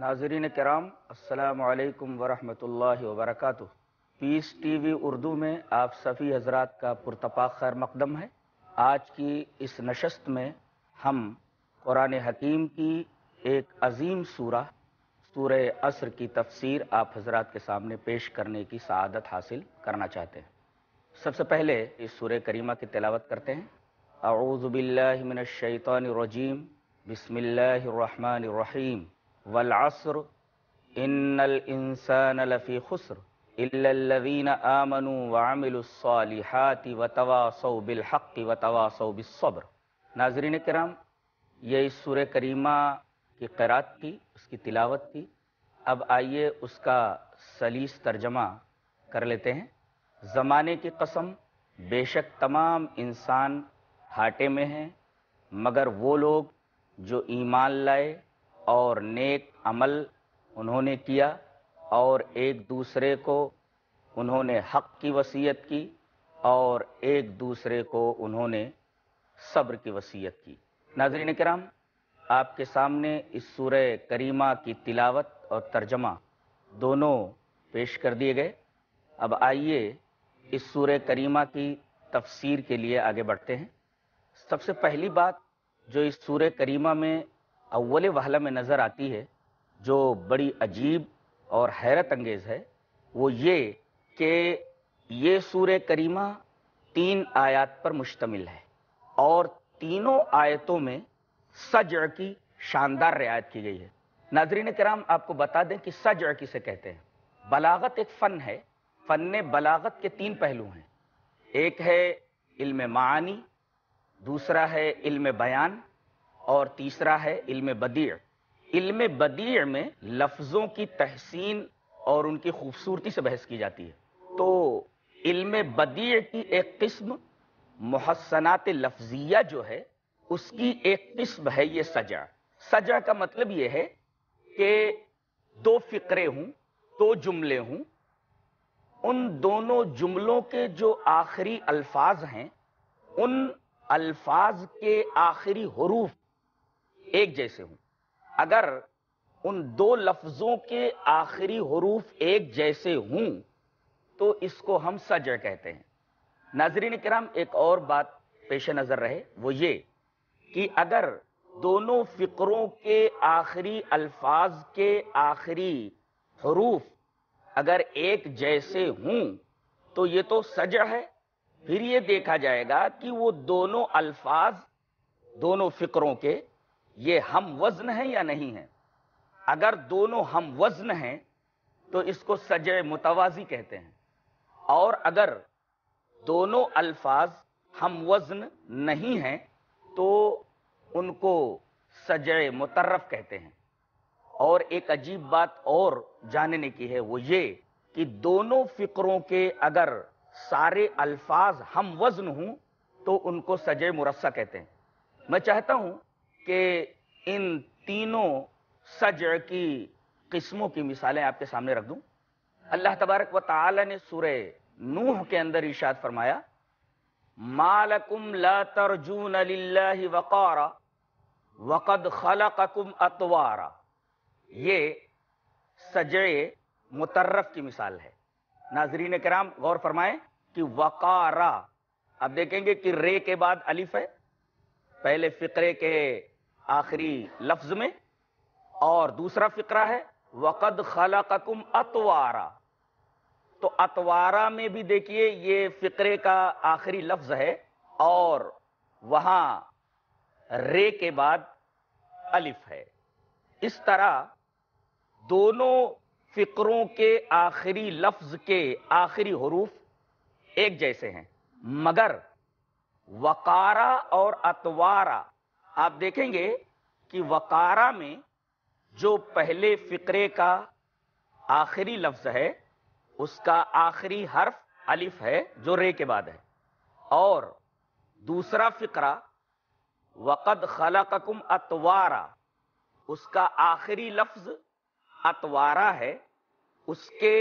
ناظرین کرام السلام علیکم ورحمۃ اللہ وبرکاتہ پیس ٹی وی اردو میں آپ صفی حضرات کا پرتپا خیر مقدم ہے آج کی اس نشست میں ہم قرآن حکیم کی ایک عظیم سورہ سورہ عصر کی تفسیر آپ حضرات کے سامنے پیش کرنے کی سعادت حاصل کرنا چاہتے ہیں سب سے پہلے اس سورہ کریمہ کی تلاوت کرتے ہیں اعوذ باللہ من الشیطان الرجیم بسم اللہ الرحمن الرحیم ولاسر ان الانسان لفی خسر الصالحات وتواصوا بالحق وتواصوا بالصبر ناظرین کرام یہ اس سور کریمہ کی قرات کی اس کی تلاوت تھی اب آئیے اس کا سلیس ترجمہ کر لیتے ہیں زمانے کی قسم بے شک تمام انسان ہاٹے میں ہیں مگر وہ لوگ جو ایمان لائے اور نیک عمل انہوں نے کیا اور ایک دوسرے کو انہوں نے حق کی وصیت کی اور ایک دوسرے کو انہوں نے صبر کی وصیت کی ناظرین کرام آپ کے سامنے اس سورہ کریمہ کی تلاوت اور ترجمہ دونوں پیش کر دیے گئے اب آئیے اس سورہ کریمہ کی تفسیر کے لیے آگے بڑھتے ہیں سب سے پہلی بات جو اس سورہ کریمہ میں اول وحلہ میں نظر آتی ہے جو بڑی عجیب اور حیرت انگیز ہے وہ یہ کہ یہ سور کریمہ تین آیات پر مشتمل ہے اور تینوں آیتوں میں سجع کی شاندار رعایت کی گئی ہے ناظرین کرام آپ کو بتا دیں کہ سجع کسے کہتے ہیں بلاغت ایک فن ہے فن بلاغت کے تین پہلو ہیں ایک ہے علم معانی دوسرا ہے علم بیان اور تیسرا ہے علم بدیع علم بدیع میں لفظوں کی تحسین اور ان کی خوبصورتی سے بحث کی جاتی ہے تو علم بدیع کی ایک قسم محسنات لفظیہ جو ہے اس کی ایک قسم ہے یہ سجا سجا کا مطلب یہ ہے کہ دو فکرے ہوں دو جملے ہوں ان دونوں جملوں کے جو آخری الفاظ ہیں ان الفاظ کے آخری حروف ایک جیسے ہوں اگر ان دو لفظوں کے آخری حروف ایک جیسے ہوں تو اس کو ہم سجع کہتے ہیں ناظرین کرام ایک اور بات پیش نظر رہے وہ یہ کہ اگر دونوں فقروں کے آخری الفاظ کے آخری حروف اگر ایک جیسے ہوں تو یہ تو سجع ہے پھر یہ دیکھا جائے گا کہ وہ دونوں الفاظ دونوں فقروں کے یہ ہم وزن ہیں یا نہیں ہے اگر دونوں ہم وزن ہیں تو اس کو سجے متوازی کہتے ہیں اور اگر دونوں الفاظ ہم وزن نہیں ہیں تو ان کو سجے مترف کہتے ہیں اور ایک عجیب بات اور جاننے کی ہے وہ یہ کہ دونوں فکروں کے اگر سارے الفاظ ہم وزن ہوں تو ان کو سجے مرسہ کہتے ہیں میں چاہتا ہوں کہ ان تینوں سجع کی قسموں کی مثالیں آپ کے سامنے رکھ دوں اللہ تبارک و تعالی نے سورہ نوح کے اندر ارشاد فرمایا خلقکم اتوارا یہ سجع مترف کی مثال ہے ناظرین کرام غور فرمائیں کہ وقارا آپ دیکھیں گے کہ رے کے بعد الف ہے پہلے فقرے کے آخری لفظ میں اور دوسرا فقرہ ہے وقد خلقکم کم اتوارا تو اتوارا میں بھی دیکھیے یہ فقرے کا آخری لفظ ہے اور وہاں رے کے بعد الف ہے اس طرح دونوں فقروں کے آخری لفظ کے آخری حروف ایک جیسے ہیں مگر وقارا اور اتوارا آپ دیکھیں گے کہ وقارہ میں جو پہلے فقرے کا آخری لفظ ہے اس کا آخری حرف الف ہے جو رے کے بعد ہے اور دوسرا فقرہ وقد خلقکم اتوارا اس کا آخری لفظ اتوارا ہے اس کے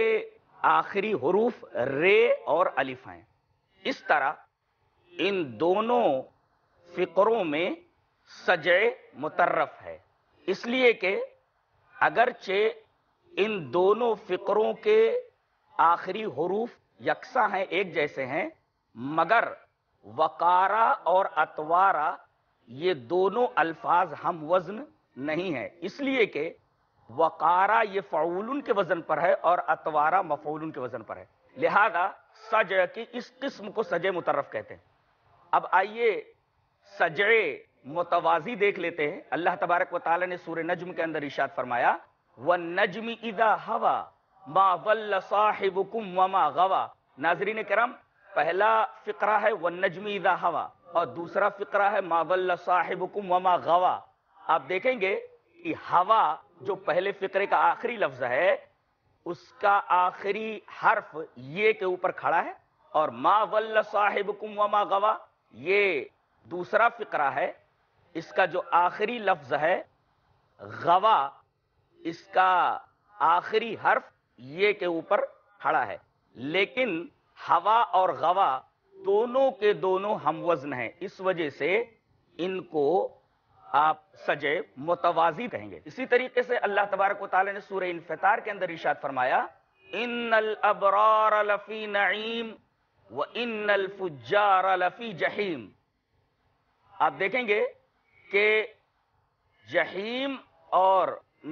آخری حروف رے اور الف ہیں اس طرح ان دونوں فقروں میں سجے مترف ہے اس لیے کہ اگرچہ ان دونوں فقروں کے آخری حروف یکساں ہیں ایک جیسے ہیں مگر وکارا اور اتوارا یہ دونوں الفاظ ہم وزن نہیں ہیں اس لیے کہ وکارا یہ فعول کے وزن پر ہے اور اتوارا مفول کے وزن پر ہے لہذا سجے کی اس قسم کو سجے مترف کہتے ہیں اب آئیے سجے متوازی دیکھ لیتے ہیں اللہ تبارک و تعالی نے سور نجم کے اندر ارشاد فرمایا وَالنَّجْمِ اِذَا هَوَا مَا ظَلَّ صَاحِبُكُمْ وَمَا غَوَا ناظرین کرم پہلا فقرہ ہے وَالنَّجْمِ اِذَا هَوَا اور دوسرا فقرہ ہے مَا ظَلَّ صَاحِبُكُمْ وَمَا غَوَا آپ دیکھیں گے کہ ہوا جو پہلے فقرے کا آخری لفظ ہے اس کا آخری حرف یہ کے اوپر کھڑا ہے اور مَا ظَلَّ صَاحِبُكُمْ وَمَا غَوَا یہ دوسرا فقرہ ہے اس کا جو آخری لفظ ہے غوا اس کا آخری حرف یہ کے اوپر کھڑا ہے لیکن ہوا اور غوا دونوں کے دونوں ہم وزن ہیں اس وجہ سے ان کو آپ سجے متوازی کہیں گے اسی طریقے سے اللہ تبارک و تعالی نے سورہ انفطار کے اندر ارشاد فرمایا ان الابرار لفی نعیم و ان الفجار لفی جہیم آپ دیکھیں گے کہ جہیم اور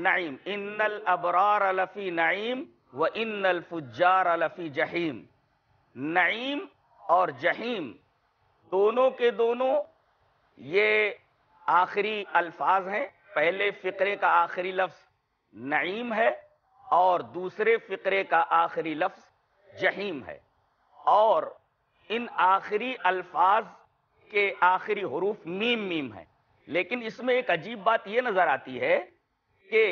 نعیم ان الابرار لفی الفی نعیم و ان الفجار لفی الفی نعیم اور جہیم دونوں کے دونوں یہ آخری الفاظ ہیں پہلے فقرے کا آخری لفظ نعیم ہے اور دوسرے فقرے کا آخری لفظ جہیم ہے اور ان آخری الفاظ کے آخری حروف میم میم ہیں لیکن اس میں ایک عجیب بات یہ نظر آتی ہے کہ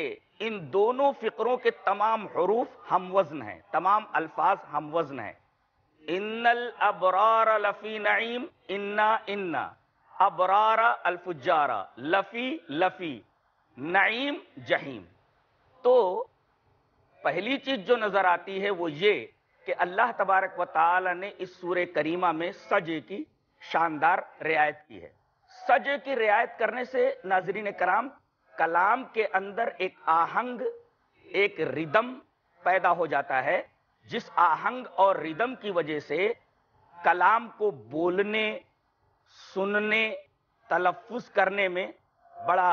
ان دونوں فقروں کے تمام حروف ہم وزن ہیں تمام الفاظ ہم وزن ہیں ان الابرار لفی نعیم انا انا ابرار الفجارا لفی لفی نعیم جہیم تو پہلی چیز جو نظر آتی ہے وہ یہ کہ اللہ تبارک و تعالی نے اس سور کریمہ میں سجے کی شاندار رعایت کی ہے سجے کی رعایت کرنے سے ناظرین کرام کلام کے اندر ایک آہنگ ایک ردم پیدا ہو جاتا ہے جس آہنگ اور ردم کی وجہ سے کلام کو بولنے سننے تلفظ کرنے میں بڑا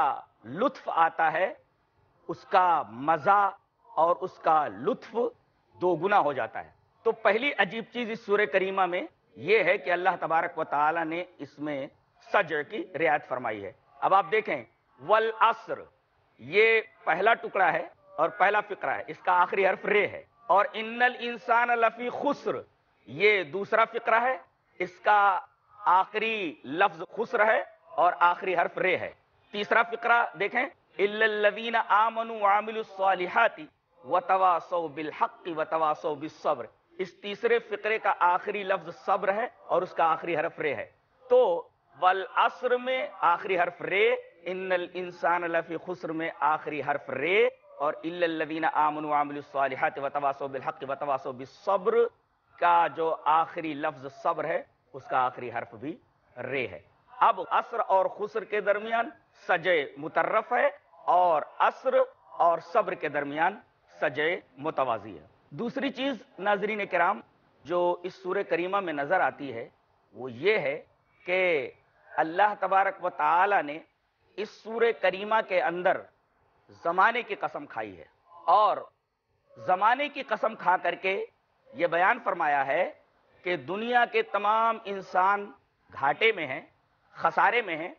لطف آتا ہے اس کا مزہ اور اس کا لطف دو گنا ہو جاتا ہے تو پہلی عجیب چیز اس سورہ کریمہ میں یہ ہے کہ اللہ تبارک و تعالی نے اس میں سجر کی رعایت فرمائی ہے اب آپ دیکھیں والعصر یہ پہلا ٹکڑا ہے اور پہلا فقرہ ہے اس کا آخری حرف رے ہے اور ان الانسان لفی خسر یہ دوسرا فقرہ ہے اس کا آخری لفظ خسر ہے اور آخری حرف رے ہے تیسرا فقرہ دیکھیں الذین آمنوا وعملوا الصالحات وتواصوا بالحق وتواصوا بالصبر اس تیسرے فقرے کا آخری لفظ صبر ہے اور اس کا آخری حرف رے ہے تو والعصر میں آخری حرف رے ان الانسان خسر میں آخری حرف رے اور آمنوا بالحق بالصبر کا جو آخری لفظ صبر ہے اس کا آخری حرف بھی رے ہے اب عصر اور خسر کے درمیان سجے مترف ہے اور عصر اور صبر کے درمیان سجے متوازی ہے دوسری چیز ناظرین کرام جو اس سور کریمہ میں نظر آتی ہے وہ یہ ہے کہ اللہ تبارک و تعالی نے اس سور کریمہ کے اندر زمانے کی قسم کھائی ہے اور زمانے کی قسم کھا کر کے یہ بیان فرمایا ہے کہ دنیا کے تمام انسان گھاٹے میں ہیں خسارے میں ہیں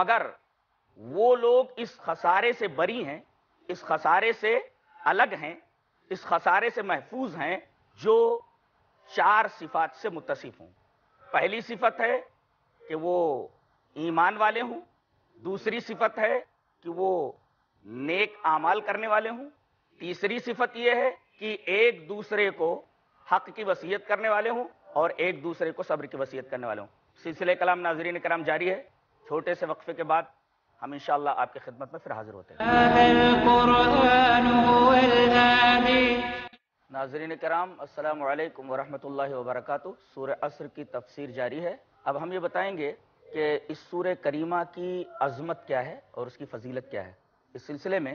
مگر وہ لوگ اس خسارے سے بری ہیں اس خسارے سے الگ ہیں اس خسارے سے محفوظ ہیں جو چار صفات سے متصف ہوں پہلی صفت ہے کہ وہ ایمان والے ہوں دوسری صفت ہے کہ وہ نیک اعمال کرنے والے ہوں تیسری صفت یہ ہے کہ ایک دوسرے کو حق کی وصیت کرنے والے ہوں اور ایک دوسرے کو صبر کی وصیت کرنے والے ہوں سلسلے کلام ناظرین کرام جاری ہے چھوٹے سے وقفے کے بعد ہم انشاءاللہ آپ کی خدمت میں پھر حاضر ہوتے ہیں ناظرین کرام السلام علیکم ورحمۃ اللہ وبرکاتہ سورہ عصر کی تفسیر جاری ہے اب ہم یہ بتائیں گے کہ اس سورہ کریمہ کی عظمت کیا ہے اور اس کی فضیلت کیا ہے اس سلسلے میں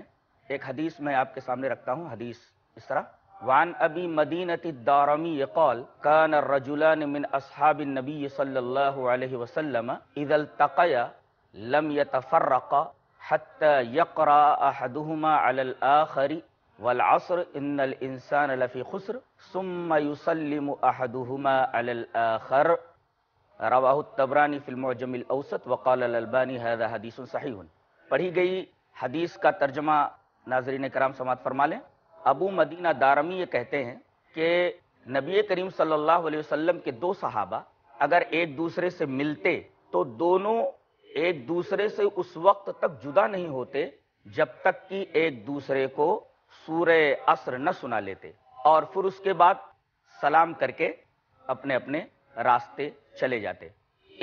ایک حدیث میں آپ کے سامنے رکھتا ہوں حدیث اس طرح وان ابی مدینت الدارمی قال کان الرجلان من اصحاب النبی صلی اللہ علیہ وسلم اذا التقیا لم يتفرقا حتی یقرا احدهما على الاخر والعصر ان الانسان لفی خسر ثم يسلم احدهما على الاخر رواط تبرانی فلم و جمل اوسط هذا حدیث صحیح پڑھی گئی حدیث کا ترجمہ ناظرین کرام سماعت فرما لیں ابو مدینہ دارمی یہ کہتے ہیں کہ نبی کریم صلی اللہ علیہ وسلم کے دو صحابہ اگر ایک دوسرے سے ملتے تو دونوں ایک دوسرے سے اس وقت تک جدا نہیں ہوتے جب تک کہ ایک دوسرے کو سورہ اثر نہ سنا لیتے اور پھر اس کے بعد سلام کر کے اپنے اپنے راستے چلے جاتے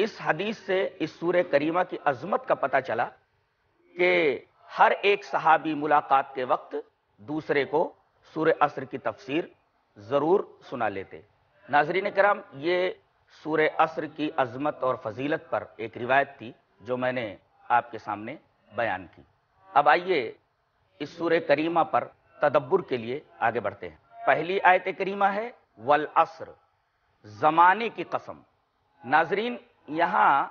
اس حدیث سے اس سورہ کریمہ کی عظمت کا پتہ چلا کہ ہر ایک صحابی ملاقات کے وقت دوسرے کو سورہ عصر کی تفسیر ضرور سنا لیتے ناظرین کرام یہ سورہ عصر کی عظمت اور فضیلت پر ایک روایت تھی جو میں نے آپ کے سامنے بیان کی اب آئیے اس سورہ کریمہ پر تدبر کے لیے آگے بڑھتے ہیں پہلی آیت کریمہ ہے والعصر زمانے کی قسم ناظرین یہاں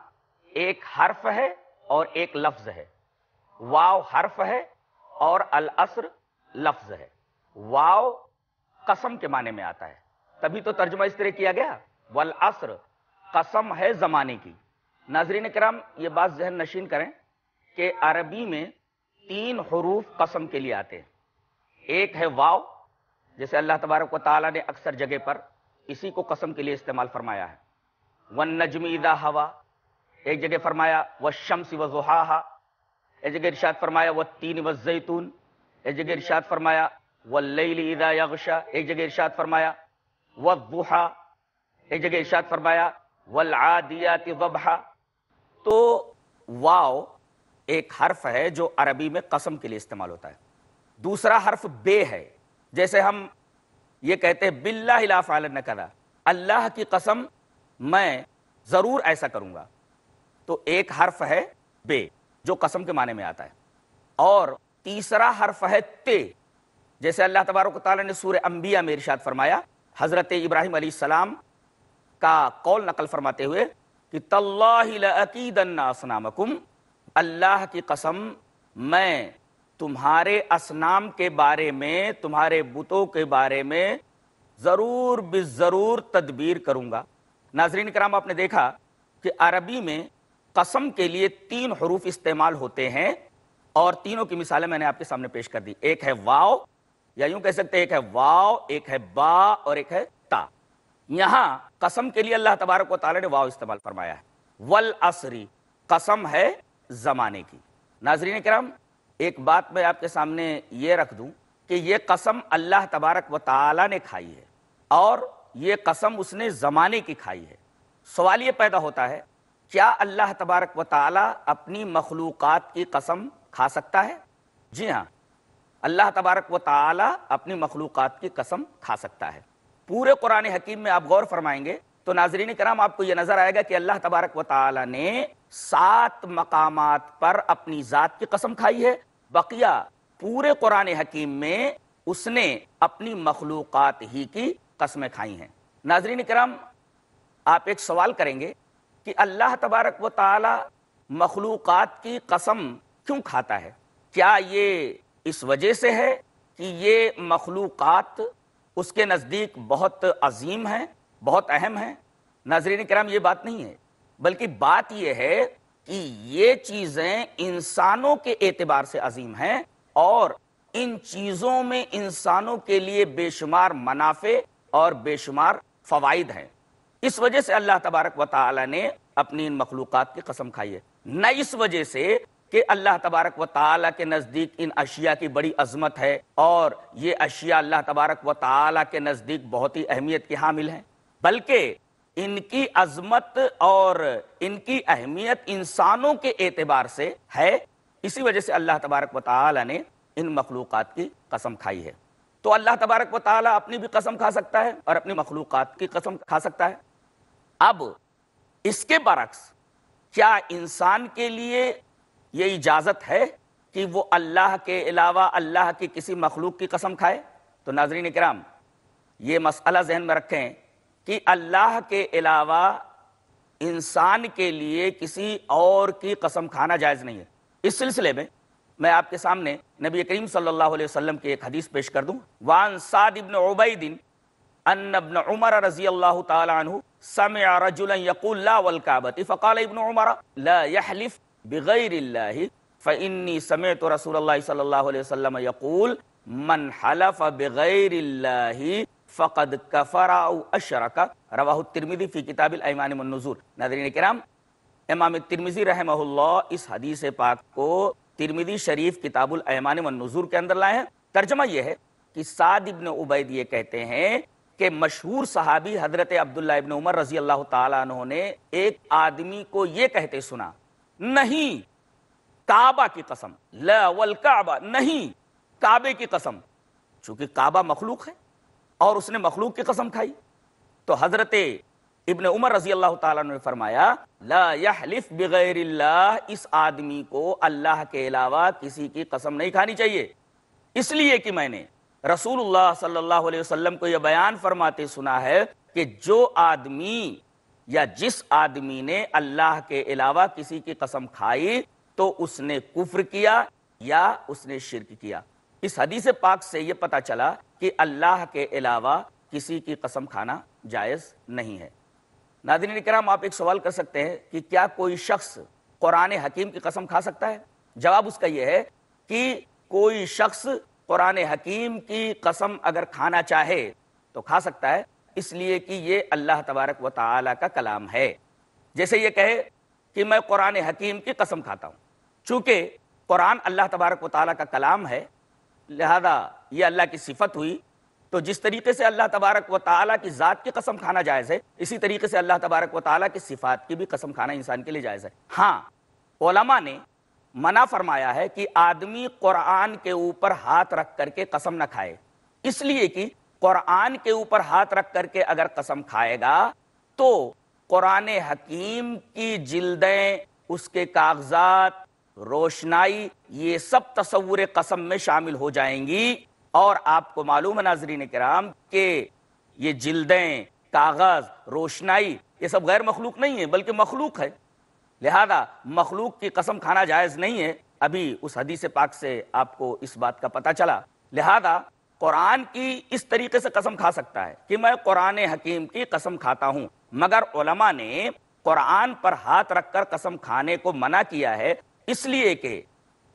ایک حرف ہے اور ایک لفظ ہے واو حرف ہے اور الاسر لفظ ہے واو قسم کے معنی میں آتا ہے تبھی تو ترجمہ اس طرح کیا گیا والاسر قسم ہے زمانے کی ناظرین کرام یہ بات ذہن نشین کریں کہ عربی میں تین حروف قسم کے لیے آتے ہیں ایک ہے واو جیسے اللہ تبارک و تعالیٰ نے اکثر جگہ پر اسی کو قسم کے لیے استعمال فرمایا ہے ون نجمی دا ہوا ایک جگہ فرمایا وہ شمس و زحاحا ایک جگہ ارشاد فرمایا وہ تین و زیتون ایک جگہ ارشاد فرمایا وہ یغشا ایک جگہ ارشاد فرمایا و ایک جگہ ارشاد فرمایا ولادیات وبہ تو واؤ ایک حرف ہے جو عربی میں قسم کے لیے استعمال ہوتا ہے دوسرا حرف بے ہے جیسے ہم یہ کہتے لا اللہ کی قسم میں ضرور ایسا کروں گا تو ایک حرف ہے بے جو قسم کے معنی میں آتا ہے اور تیسرا حرف ہے تے جیسے اللہ تبارک تعالیٰ نے سور انبیاء میں ارشاد فرمایا حضرت ابراہیم علیہ السلام کا قول نقل فرماتے ہوئے کہ اللہ کی قسم میں تمہارے اسنام کے بارے میں تمہارے بتوں کے بارے میں ضرور بے ضرور تدبیر کروں گا ناظرین کرام آپ نے دیکھا کہ عربی میں قسم کے لیے تین حروف استعمال ہوتے ہیں اور تینوں کی مثالیں میں نے آپ کے سامنے پیش کر دی ایک ہے واؤ یا یوں کہہ سکتے ایک ہے واؤ ایک ہے با اور ایک ہے تا یہاں قسم کے لیے اللہ تبارک و تعالی نے واؤ استعمال فرمایا ہے ول قسم ہے زمانے کی ناظرین کرام ایک بات میں آپ کے سامنے یہ رکھ دوں کہ یہ قسم اللہ تبارک و تعالی نے کھائی ہے اور یہ قسم اس نے زمانے کی کھائی ہے سوال یہ پیدا ہوتا ہے کیا اللہ تبارک و تعالی اپنی مخلوقات کی قسم کھا سکتا ہے جی ہاں اللہ تبارک و تعالی اپنی مخلوقات کی قسم کھا سکتا ہے پورے قرآن حکیم میں آپ غور فرمائیں گے تو ناظرین کرام آپ کو یہ نظر آئے گا کہ اللہ تبارک و تعالی نے سات مقامات پر اپنی ذات کی قسم کھائی ہے بقیہ پورے قرآن حکیم میں اس نے اپنی مخلوقات ہی کی قسمیں کھائی ہیں ناظرین کرم آپ ایک سوال کریں گے کہ اللہ تبارک و تعالی مخلوقات کی قسم کیوں کھاتا ہے کیا یہ اس وجہ سے ہے کہ یہ مخلوقات اس کے نزدیک بہت عظیم ہیں بہت اہم ہیں ناظرین کرم یہ بات نہیں ہے بلکہ بات یہ ہے کہ یہ چیزیں انسانوں کے اعتبار سے عظیم ہیں اور ان چیزوں میں انسانوں کے لیے بے شمار منافع اور بے شمار فوائد ہیں اس وجہ سے اللہ تبارک و تعالی نے اپنی ان مخلوقات کی قسم کھائی ہے نہ اس وجہ سے کہ اللہ تبارک و تعالیٰ کے نزدیک ان اشیاء کی بڑی عظمت ہے اور یہ اشیاء اللہ تبارک و تعالیٰ کے نزدیک بہت ہی اہمیت کے حامل ہیں بلکہ ان کی عظمت اور ان کی اہمیت انسانوں کے اعتبار سے ہے اسی وجہ سے اللہ تبارک و تعالی نے ان مخلوقات کی قسم کھائی ہے تو اللہ تبارک و تعالی اپنی بھی قسم کھا سکتا ہے اور اپنی مخلوقات کی قسم کھا سکتا ہے اب اس کے برعکس کیا انسان کے لیے یہ اجازت ہے کہ وہ اللہ کے علاوہ اللہ کی کسی مخلوق کی قسم کھائے تو ناظرین کرام یہ مسئلہ ذہن میں رکھیں کہ اللہ کے علاوہ انسان کے لیے کسی اور کی قسم کھانا جائز نہیں ہے اس سلسلے میں میں آپ کے سامنے نبی کریم صلی اللہ علیہ وسلم کی ایک حدیث پیش کر دوں وان سعد ابن عبید ان ابن عمر رضی اللہ تعالی عنہ سمع رجلا یقول لا والکعبت فقال ابن عمر لا يحلف بغیر اللہ فإنی سمعت رسول اللہ صلی اللہ علیہ وسلم یقول من حلف بغیر اللہ فقد کفر او اشرک رواہ ترمیزی فی کتاب الامان من نزور ناظرین کرام امام ترمیزی رحمہ اللہ اس حدیث پاک کو ترمیزی شریف کتاب الامان من نزور کے اندر لائے ہیں ترجمہ یہ ہے کہ سعد ابن عبید یہ کہتے ہیں کہ مشہور صحابی حضرت عبداللہ ابن عمر رضی اللہ تعالیٰ عنہ نے ایک آدمی کو یہ کہتے سنا نہیں کعبہ کی قسم لا والکعبہ نہیں کعبے کی قسم چونکہ کعبہ مخلوق ہے اور اس نے مخلوق کی قسم کھائی تو حضرت ابن عمر رضی اللہ تعالیٰ نے فرمایا لا بغیر اللہ اس آدمی کو اللہ کے علاوہ کسی کی قسم نہیں کھانی چاہیے اس لیے کہ میں نے رسول اللہ صلی اللہ علیہ وسلم کو یہ بیان فرماتے سنا ہے کہ جو آدمی یا جس آدمی نے اللہ کے علاوہ کسی کی قسم کھائی تو اس نے کفر کیا یا اس نے شرک کیا اس حدیث پاک سے یہ پتا چلا کہ اللہ کے علاوہ کسی کی قسم کھانا جائز نہیں ہے ناظرین کرام آپ ایک سوال کر سکتے ہیں کہ کیا کوئی شخص قرآن حکیم کی قسم کھا سکتا ہے جواب اس کا یہ ہے کہ کوئی شخص قرآن حکیم کی قسم اگر کھانا چاہے تو کھا سکتا ہے اس لیے کہ یہ اللہ تبارک و تعالی کا کلام ہے جیسے یہ کہے کہ میں قرآن حکیم کی قسم کھاتا ہوں چونکہ قرآن اللہ تبارک و تعالی کا کلام ہے لہذا یہ اللہ کی صفت ہوئی تو جس طریقے سے اللہ تبارک و تعالیٰ کی ذات کی قسم کھانا جائز ہے اسی طریقے سے اللہ تبارک و تعالیٰ کی صفات کی بھی قسم کھانا انسان کے لیے جائز ہے ہاں علماء نے منع فرمایا ہے کہ آدمی قرآن کے اوپر ہاتھ رکھ کر کے قسم نہ کھائے اس لیے کہ قرآن کے اوپر ہاتھ رکھ کر کے اگر قسم کھائے گا تو قرآن حکیم کی جلدیں اس کے کاغذات روشنائی یہ سب تصور قسم میں شامل ہو جائیں گی اور آپ کو معلوم ہے ناظرین کرام کہ یہ جلدیں کاغذ روشنائی یہ سب غیر مخلوق نہیں ہے بلکہ مخلوق ہے لہذا مخلوق کی قسم کھانا جائز نہیں ہے ابھی اس حدیث پاک سے آپ کو اس بات کا پتہ چلا لہذا قرآن کی اس طریقے سے قسم کھا سکتا ہے کہ میں قرآن حکیم کی قسم کھاتا ہوں مگر علماء نے قرآن پر ہاتھ رکھ کر قسم کھانے کو منع کیا ہے اس لیے کہ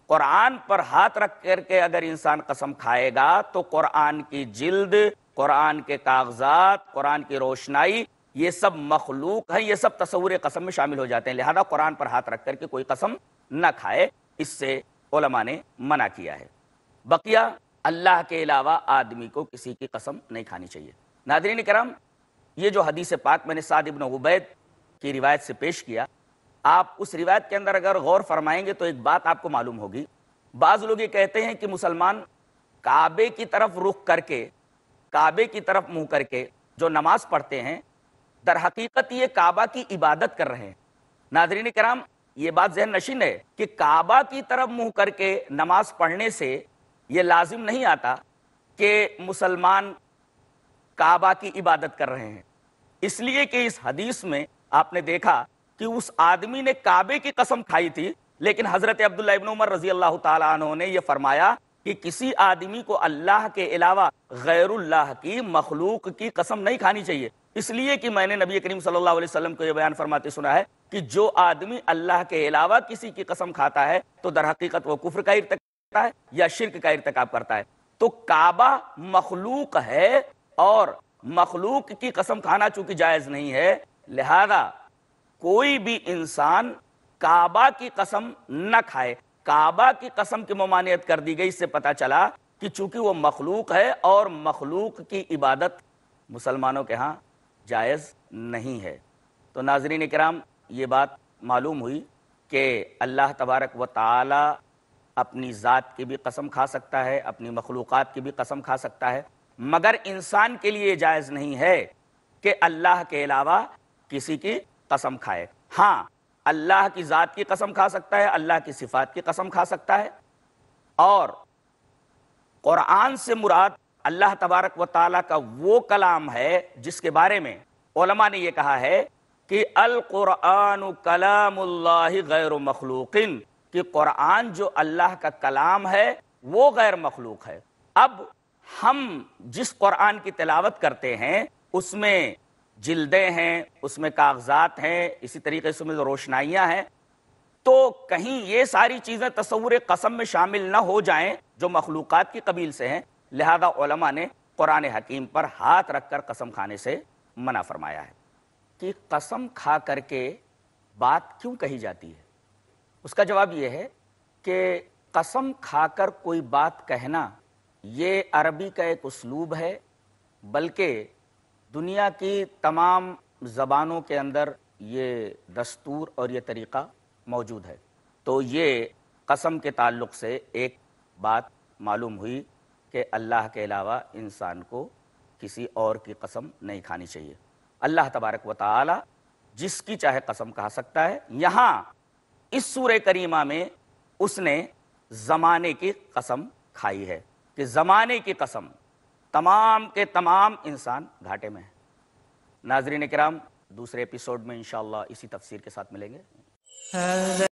قرآن پر ہاتھ رکھ کر کے اگر انسان قسم کھائے گا تو قرآن کی جلد قرآن کے کاغذات قرآن کی روشنائی یہ سب مخلوق ہیں یہ سب تصور قسم میں شامل ہو جاتے ہیں لہذا قرآن پر ہاتھ رکھ کر کے کوئی قسم نہ کھائے اس سے علماء نے منع کیا ہے بقیہ اللہ کے علاوہ آدمی کو کسی کی قسم نہیں کھانی چاہیے ناظرین کرم یہ جو حدیث پاک میں نے ابن عبید کی روایت سے پیش کیا آپ اس روایت کے اندر اگر غور فرمائیں گے تو ایک بات آپ کو معلوم ہوگی بعض لوگ یہ کہتے ہیں کہ مسلمان کعبے کی طرف رخ کر کے کعبے کی طرف منہ کر کے جو نماز پڑھتے ہیں در حقیقت یہ کعبہ کی عبادت کر رہے ہیں ناظرین کرام یہ بات ذہن نشین ہے کہ کعبہ کی طرف منہ کر کے نماز پڑھنے سے یہ لازم نہیں آتا کہ مسلمان کعبہ کی عبادت کر رہے ہیں اس لیے کہ اس حدیث میں آپ نے دیکھا کہ اس آدمی نے کعبے کی قسم کھائی تھی لیکن حضرت عبداللہ ابن عمر رضی اللہ تعالیٰ عنہ نے یہ فرمایا کہ کسی آدمی کو اللہ کے علاوہ غیر اللہ کی مخلوق کی قسم نہیں کھانی چاہیے اس لیے کہ میں نے نبی کریم صلی اللہ علیہ وسلم کو یہ بیان فرماتے سنا ہے کہ جو آدمی اللہ کے علاوہ کسی کی قسم کھاتا ہے تو در حقیقت وہ کفر کا ارتکاب کرتا ہے یا شرک کا ارتکاب کرتا ہے تو کعبہ مخلوق ہے اور مخلوق کی قسم کھانا چونکہ جائز نہیں ہے لہذا کوئی بھی انسان کعبہ کی قسم نہ کھائے کعبہ کی قسم کی ممانعت کر دی گئی اس سے پتا چلا کہ چونکہ وہ مخلوق ہے اور مخلوق کی عبادت مسلمانوں کے ہاں جائز نہیں ہے تو ناظرین کرام یہ بات معلوم ہوئی کہ اللہ تبارک و تعالی اپنی ذات کی بھی قسم کھا سکتا ہے اپنی مخلوقات کی بھی قسم کھا سکتا ہے مگر انسان کے لیے جائز نہیں ہے کہ اللہ کے علاوہ کسی کی قسم کھائے ہاں اللہ کی ذات کی قسم کھا سکتا ہے اللہ کی صفات کی قسم کھا سکتا ہے اور قرآن سے مراد اللہ تبارک و تعالیٰ کا وہ کلام ہے جس کے بارے میں علماء نے یہ کہا ہے کہ القرآن کلام اللہ غیر مخلوق کہ قرآن جو اللہ کا کلام ہے وہ غیر مخلوق ہے اب ہم جس قرآن کی تلاوت کرتے ہیں اس میں جلدیں ہیں اس میں کاغذات ہیں اسی طریقے سے میں روشنائیاں ہیں تو کہیں یہ ساری چیزیں تصور قسم میں شامل نہ ہو جائیں جو مخلوقات کی قبیل سے ہیں لہذا علماء نے قرآن حکیم پر ہاتھ رکھ کر قسم کھانے سے منع فرمایا ہے کہ قسم کھا کر کے بات کیوں کہی جاتی ہے اس کا جواب یہ ہے کہ قسم کھا کر کوئی بات کہنا یہ عربی کا ایک اسلوب ہے بلکہ دنیا کی تمام زبانوں کے اندر یہ دستور اور یہ طریقہ موجود ہے تو یہ قسم کے تعلق سے ایک بات معلوم ہوئی کہ اللہ کے علاوہ انسان کو کسی اور کی قسم نہیں کھانی چاہیے اللہ تبارک و تعالی جس کی چاہے قسم کہا سکتا ہے یہاں اس سور کریمہ میں اس نے زمانے کی قسم کھائی ہے کہ زمانے کی قسم تمام کے تمام انسان گھاٹے میں ہیں ناظرین کرام دوسرے ایپیسوڈ میں انشاءاللہ اسی تفسیر کے ساتھ ملیں گے